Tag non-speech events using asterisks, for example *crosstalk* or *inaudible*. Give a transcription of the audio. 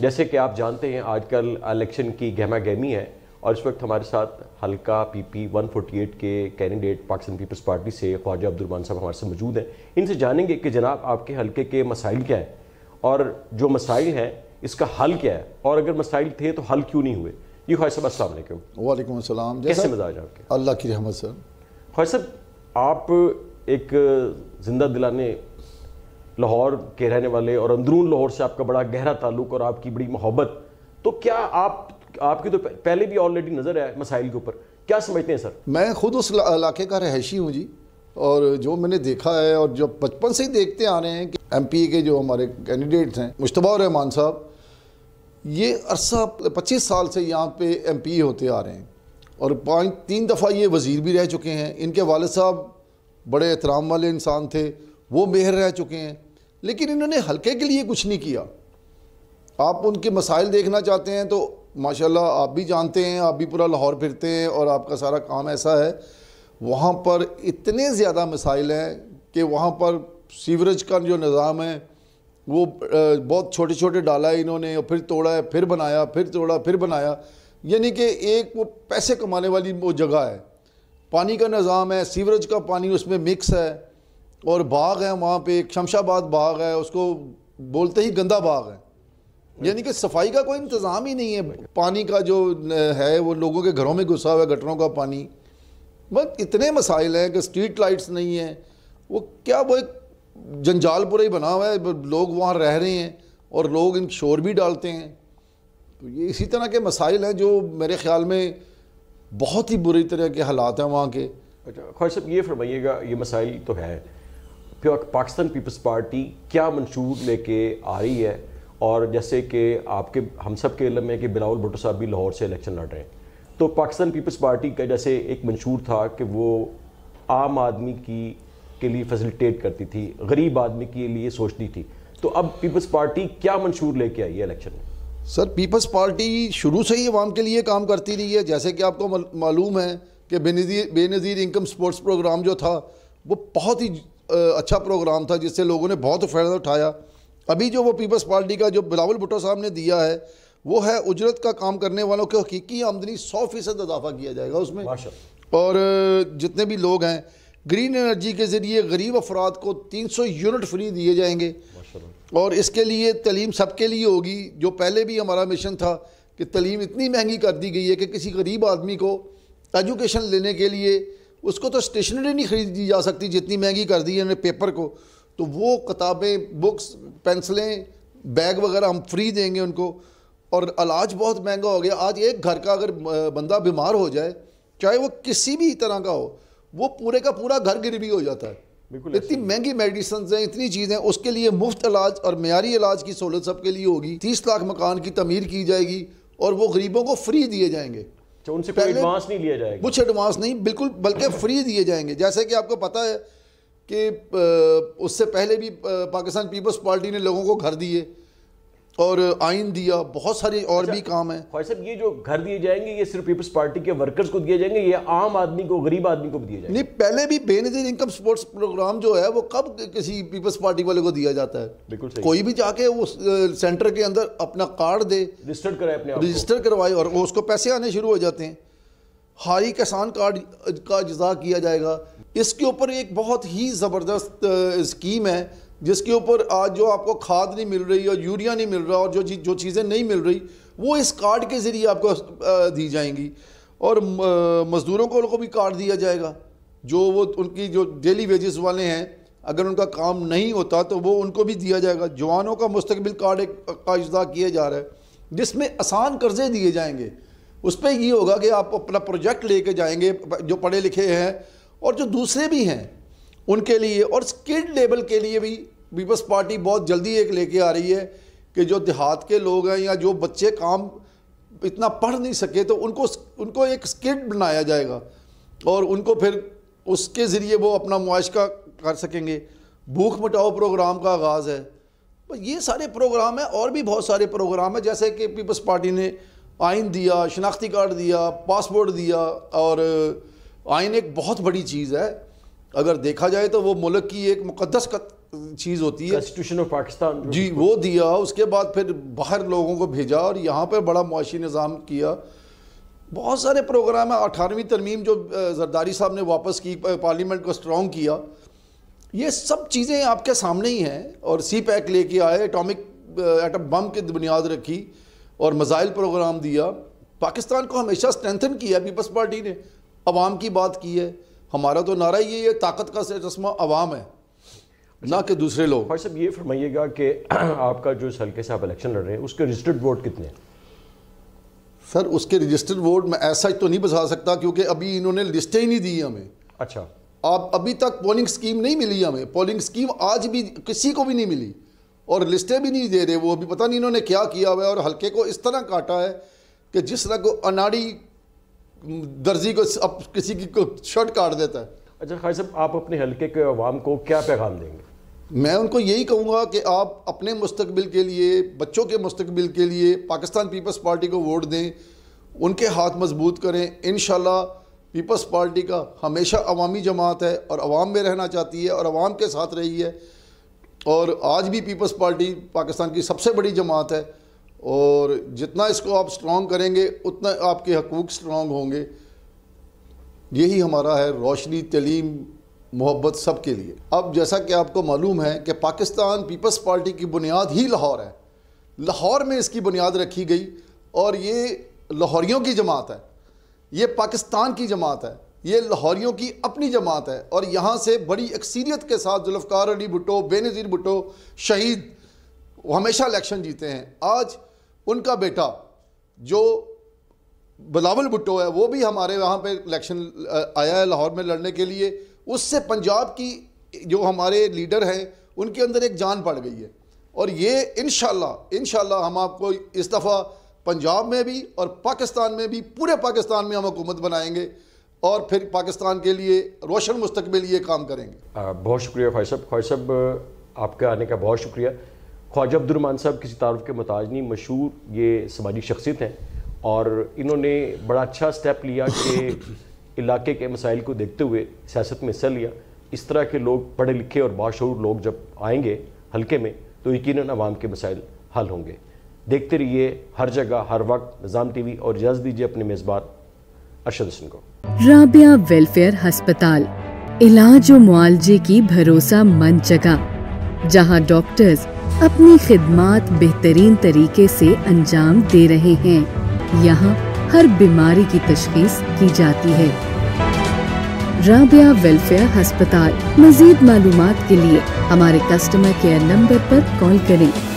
जैसे कि आप जानते हैं आजकल इलेक्शन की गहमा गहमी है और इस वक्त हमारे साथ हल्का पीपी 148 के कैंडिडेट पाकिस्तान पीपल्स पार्टी से ख्वाजा अब्दुलरमान साहब हमारे साथ मौजूद हैं इनसे जानेंगे कि जनाब आपके हल्के के मसाइल क्या हैं और जो मसाइल हैं इसका हल क्या है और अगर मसाइल थे तो हल क्यों नहीं हुए ये ख्वाह साहब असल वालेकुम असलम कैसे मजाज आपके अल्लाह की रहमत सर ख्वाह साहब आप एक जिंदा दिलाने लाहौर के रहने वाले और अंदरून लाहौर से आपका बड़ा गहरा ताल्लुक और आपकी बड़ी मोहब्बत तो क्या आप आपकी तो पहले भी ऑलरेडी नज़र है मसाइल के ऊपर क्या समझते हैं सर मैं खुद उस इलाके का रहायशी हूँ जी और जो मैंने देखा है और जो बचपन से ही देखते आ रहे हैं कि एम के जो हमारे कैंडिडेट्स हैं मुशतबा रहमान साहब ये अरसा पच्चीस साल से यहाँ पे एम होते आ रहे हैं और पाँच तीन दफ़ा ये वज़ीर भी रह चुके हैं इनके वालद साहब बड़े एहतराम वाले इंसान थे वो मेहर रह चुके हैं लेकिन इन्होंने हल्के के लिए कुछ नहीं किया आप उनके मसाइल देखना चाहते हैं तो माशाल्लाह आप भी जानते हैं आप भी पूरा लाहौर फिरते हैं और आपका सारा काम ऐसा है वहाँ पर इतने ज़्यादा मसाइल हैं कि वहाँ पर सीवरेज का जो निज़ाम है वो बहुत छोटे छोटे डाला है इन्होंने और फिर तोड़ा है फिर बनाया फिर तोड़ा फिर बनाया यानी कि एक वो पैसे कमाने वाली वो जगह है पानी का निज़ाम है सीवरेज का पानी उसमें मिक्स है और बाग है वहाँ पे एक शमशाबाद बाग है उसको बोलते ही गंदा बाग है यानी कि सफाई का कोई इंतज़ाम ही नहीं है पानी का जो है वो लोगों के घरों में घुसा हुआ है गटरों का पानी बस इतने मसाइल हैं कि स्ट्रीट लाइट्स नहीं हैं वो क्या वो एक जंजालपुर ही बना हुआ है लोग वहाँ रह रहे हैं और लोग इन शोर भी डालते हैं तो ये इसी तरह के मसाइल हैं जो मेरे ख्याल में बहुत ही बुरी तरह के हालात हैं वहाँ के अच्छा खैर साहब ये फरमाइएगा ये मसाइल तो है पाकिस्तान पीपल्स पार्टी क्या मंशूर लेके आ रही है और जैसे कि आपके हम सब के इलम है कि बिलावल भुट्टो साहब भी लाहौर से इलेक्शन लड़ रहे हैं तो पाकिस्तान पीपल्स पार्टी का जैसे एक मंशूर था कि वो आम आदमी की के लिए फैसिलिटेट करती थी गरीब आदमी के लिए सोचती थी तो अब पीपल्स पार्टी क्या मंशूर लेके आई है इलेक्शन में सर पीपल्स पार्टी शुरू से ही अवाम के लिए काम करती रही है जैसे कि आपको मालूम है कि Benazir Benazir income support programme जो था वो बहुत ही अच्छा प्रोग्राम था जिससे लोगों ने बहुत फ़ायदा उठाया अभी जो वो पीपल्स पार्टी का जो बिलावल भुट्टो साहब ने दिया है वो है उजरत का काम करने वालों की हकीकी आमदनी सौ फीसद इजाफा किया जाएगा उसमें और जितने भी लोग हैं ग्रीन एनर्जी के ज़रिए गरीब अफराद को 300 यूनिट फ्री दिए जाएंगे और इसके लिए तलीम सबके लिए होगी जो पहले भी हमारा मिशन था कि तलीम इतनी महंगी कर दी गई है कि किसी गरीब आदमी को एजुकेशन लेने के लिए उसको तो स्टेशनरी नहीं खरीदी जा सकती जितनी महंगी कर दी है पेपर को तो वो किताबें बुक्स पेंसिलें बैग वगैरह हम फ्री देंगे उनको और इलाज बहुत महंगा हो गया आज एक घर का अगर बंदा बीमार हो जाए चाहे वो किसी भी तरह का हो वो पूरे का पूरा घर गिर हो जाता है बिल्कुल इतनी महंगी मेडिसन हैं इतनी चीज़ें उसके लिए मुफ्त इलाज और मीरी इलाज की सहूलत सबके लिए होगी तीस लाख मकान की तमीर की जाएगी और वो गरीबों को फ्री दिए जाएंगे अच्छा उनसे कोई एडवांस नहीं लिया जाएगा कुछ एडवांस नहीं बिल्कुल बल्कि फ्री दिए जाएंगे जैसे कि आपको पता है कि उससे पहले भी पाकिस्तान पीपल्स पार्टी ने लोगों को घर दिए और आइन दिया बहुत सारे और अच्छा, भी काम है भाई साहब ये जो घर दिए जाएंगे ये सिर्फ पीपल्स पार्टी के वर्कर्स को दिए जाएंगे ये आम आदमी को गरीब आदमी को भी दिए जाएंगे नहीं पहले भी बेनजीर इनकम सपोर्ट्स प्रोग्राम जो है वो कब किसी पीपल्स पार्टी वाले को दिया जाता है बिल्कुल सही कोई भी जाके वो सेंटर के अंदर अपना कार्ड दे रजिस्टर कराए अपने रजिस्टर करवाए और उसको पैसे आने शुरू हो जाते हैं हाई किसान कार्ड का जजा किया जाएगा इसके ऊपर एक बहुत ही ज़बरदस्त स्कीम है जिसके ऊपर आज जो आपको खाद नहीं मिल रही और यूरिया नहीं मिल रहा और जो जो चीज़ें नहीं मिल रही वो इस कार्ड के ज़रिए आपको दी जाएंगी और मज़दूरों को उनको भी कार्ड दिया जाएगा जो वो उनकी जो डेली वेजेस वाले हैं अगर उनका काम नहीं होता तो वो उनको भी दिया जाएगा जवानों का मुस्तबिल कार्ड का अजदा किया जा रहा है जिसमें आसान कर्ज़े दिए जाएंगे उस पर ये होगा कि आप अपना प्रोजेक्ट लेके जाएंगे जो पढ़े लिखे हैं और जो दूसरे भी हैं उनके लिए और स्किल्ड लेवल के लिए भी पीपल्स पार्टी बहुत जल्दी एक लेके आ रही है कि जो देहात के लोग हैं या जो बच्चे काम इतना पढ़ नहीं सके तो उनको उनको एक स्किट बनाया जाएगा और उनको फिर उसके ज़रिए वो अपना मुआश का कर सकेंगे भूख मिटाओ प्रोग्राम का आगाज़ है ये सारे प्रोग्राम हैं और भी बहुत सारे प्रोग्राम हैं जैसे कि पीपल्स पार्टी ने आइन दिया शनाख्ती कार्ड दिया पासपोर्ट दिया और आइन एक बहुत बड़ी चीज़ है अगर देखा जाए तो वो मुल्क की एक मुकदस चीज़ होती है कॉन्स्टिट्यूशन ऑफ पाकिस्तान जी वो दिया उसके बाद फिर बाहर लोगों को भेजा और यहाँ पर बड़ा मुआशी निज़ाम किया बहुत सारे प्रोग्राम है अठारहवीं तरमीम जो जरदारी साहब ने वापस की पार्लियामेंट को स्ट्रॉन्ग किया ये सब चीज़ें आपके सामने ही हैं और सी पैक लेके आए एटॉमिक एटम बम की बुनियाद रखी और मिजाइल प्रोग्राम दिया पाकिस्तान को हमेशा स्ट्रेंथन किया पीपल्स पार्टी ने अवाम की बात की है हमारा तो नारा ये है ताकत का चश्मा अवाम है ना कि दूसरे लोग भाई साहब ये फरमाइएगा कि *clears throat* आपका जो इस हल्के से आप इलेक्शन लड़ रहे हैं उसके रजिस्टर्ड वोट कितने हैं सर उसके रजिस्टर्ड वोट मैं ऐसा तो नहीं बता सकता क्योंकि अभी इन्होंने लिस्टें ही नहीं दी हमें अच्छा आप अभी तक पोलिंग स्कीम नहीं मिली हमें पोलिंग स्कीम आज भी किसी को भी नहीं मिली और लिस्टें भी नहीं दे रहे वो अभी पता नहीं इन्होंने क्या किया हुआ है और हल्के को इस तरह काटा है कि जिस तरह को अनाड़ी दर्जी को अब किसी की शर्ट काट देता है अच्छा खाई साहब आप अपने हल्के के अवाम को क्या पैगाम देंगे मैं उनको यही कहूँगा कि आप अपने मुस्तबिल के लिए बच्चों के मुस्तबिल के लिए पाकिस्तान पीपल्स पार्टी को वोट दें उनके हाथ मजबूत करें इन पीपल्स पार्टी का हमेशा अवामी जमात है और आवाम में रहना चाहती है और आवाम के साथ रही है और आज भी पीपल्स पार्टी पाकिस्तान की सबसे बड़ी जमात है और जितना इसको आप स्ट्रॉन्ग करेंगे उतना आपके हकूक़ स्ट्रॉन्ग होंगे यही हमारा है रोशनी तलीम मोहब्बत सब के लिए अब जैसा कि आपको मालूम है कि पाकिस्तान पीपल्स पार्टी की बुनियाद ही लाहौर है लाहौर में इसकी बुनियाद रखी गई और ये लाहौरियों की जमात है ये पाकिस्तान की जमात है ये लाहौरियों की अपनी जमात है और यहाँ से बड़ी अक्सरियत के साथ जुल्फ़ार अली भुटो बेनज़ीर भुटो शहीद हमेशा इलेक्शन जीते हैं आज उनका बेटा जो बिलावल भुट्टो है वो भी हमारे वहाँ पे इलेक्शन आया है लाहौर में लड़ने के लिए उससे पंजाब की जो हमारे लीडर हैं उनके अंदर एक जान पड़ गई है और ये इन शाह हम आपको इस दफ़ा पंजाब में भी और पाकिस्तान में भी पूरे पाकिस्तान में हम हुकूमत बनाएंगे और फिर पाकिस्तान के लिए रोशन मुस्तबिल ये काम करेंगे आ, बहुत शुक्रिया ख्वाह साहब ख्वाह साहब आपके आने का बहुत शुक्रिया ख्वाजा अब्दुलरमान साहब किसी तारफ़ के मताज नहीं मशहूर ये समाजी शख्सियत हैं और इन्होंने बड़ा अच्छा स्टेप लिया कि इलाके के मसाइल को देखते हुए सियासत में हिस्सा लिया इस तरह के लोग पढ़े लिखे और बाशूर लोग जब आएंगे हल्के में तो यकीन आवाम के मसाइल हल होंगे देखते रहिए हर जगह हर वक्त निज़ाम टीवी और इजाज़ दीजिए अपने मेज़बान अरशद हसन को राबिया वेलफेयर हस्पताल इलाज और मुआलजे की भरोसा मंद जगह जहाँ डॉक्टर्स अपनी खिदमत बेहतरीन तरीके से अंजाम दे रहे हैं यहाँ हर बीमारी की तशखीस की जाती है राबिया वेलफेयर अस्पताल मजीद मालूम के लिए हमारे कस्टमर केयर नंबर पर कॉल करें